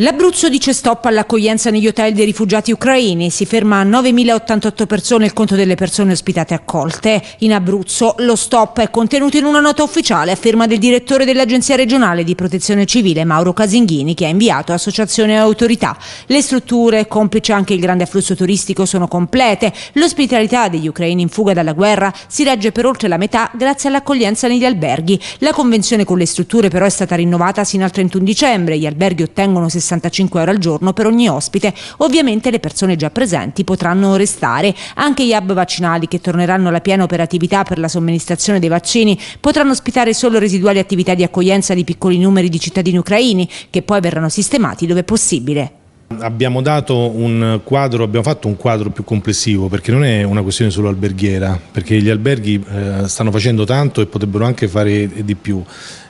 L'Abruzzo dice stop all'accoglienza negli hotel dei rifugiati ucraini, si ferma a 9.088 persone il conto delle persone ospitate accolte. In Abruzzo lo stop è contenuto in una nota ufficiale a firma del direttore dell'Agenzia regionale di protezione civile Mauro Casinghini che ha inviato associazione e autorità. Le strutture, complice anche il grande afflusso turistico, sono complete. L'ospitalità degli ucraini in fuga dalla guerra si regge per oltre la metà grazie all'accoglienza negli alberghi. La convenzione con le strutture però è stata rinnovata sino al 31 dicembre, gli alberghi ottengono 60 65 euro al giorno per ogni ospite. Ovviamente le persone già presenti potranno restare. Anche gli hub vaccinali che torneranno alla piena operatività per la somministrazione dei vaccini potranno ospitare solo residuali attività di accoglienza di piccoli numeri di cittadini ucraini che poi verranno sistemati dove possibile. Abbiamo, quadro, abbiamo fatto un quadro più complessivo perché non è una questione solo alberghiera, perché gli alberghi eh, stanno facendo tanto e potrebbero anche fare di più.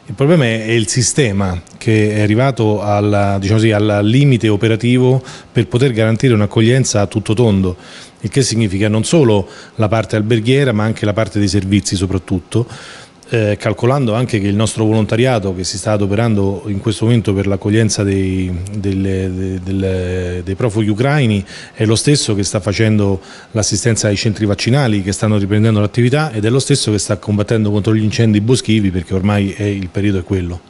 Il problema è il sistema che è arrivato al, diciamo limite operativo per poter garantire un'accoglienza a tutto tondo, il che significa non solo la parte alberghiera ma anche la parte dei servizi soprattutto eh, calcolando anche che il nostro volontariato che si sta adoperando in questo momento per l'accoglienza dei, dei, dei, dei, profughi ucraini è lo stesso che sta facendo l'assistenza ai centri vaccinali che stanno riprendendo l'attività ed è lo stesso che sta combattendo contro gli incendi boschivi perché ormai è, il periodo è quello.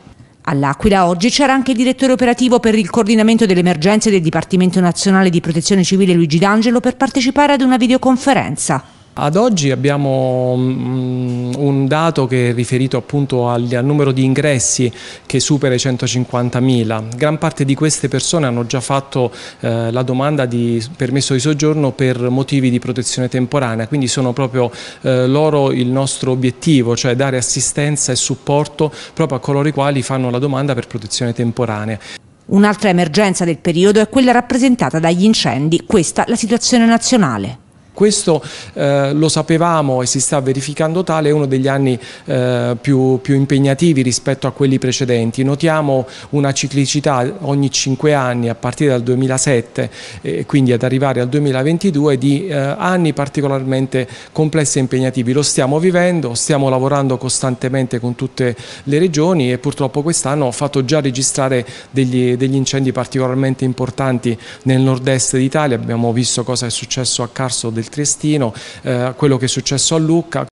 All'Aquila oggi c'era anche il direttore operativo per il coordinamento delle emergenze del Dipartimento Nazionale di Protezione Civile Luigi D'Angelo per partecipare ad una videoconferenza. Ad oggi abbiamo mm, un dato che è riferito appunto al, numero di ingressi che supera i 150.000. Gran parte di queste persone hanno già fatto eh, la domanda di permesso di soggiorno per motivi di protezione temporanea, quindi sono proprio eh, loro il nostro obiettivo, cioè dare assistenza e supporto proprio a coloro i quali fanno la domanda per protezione temporanea. Un'altra emergenza del periodo è quella rappresentata dagli incendi, questa la situazione nazionale. Questo eh, lo sapevamo e si sta verificando tale, è uno degli anni eh, più, più, impegnativi rispetto a quelli precedenti. Notiamo una ciclicità ogni 5 anni a partire dal 2007 e quindi ad arrivare al 2022 di eh, anni particolarmente complessi e impegnativi. Lo stiamo vivendo, stiamo lavorando costantemente con tutte le regioni e purtroppo quest'anno ho fatto già registrare degli, degli incendi particolarmente importanti nel nord-est d'Italia. Abbiamo visto cosa è successo a Carso del del Triestino, eh, quello che è successo a Lucca.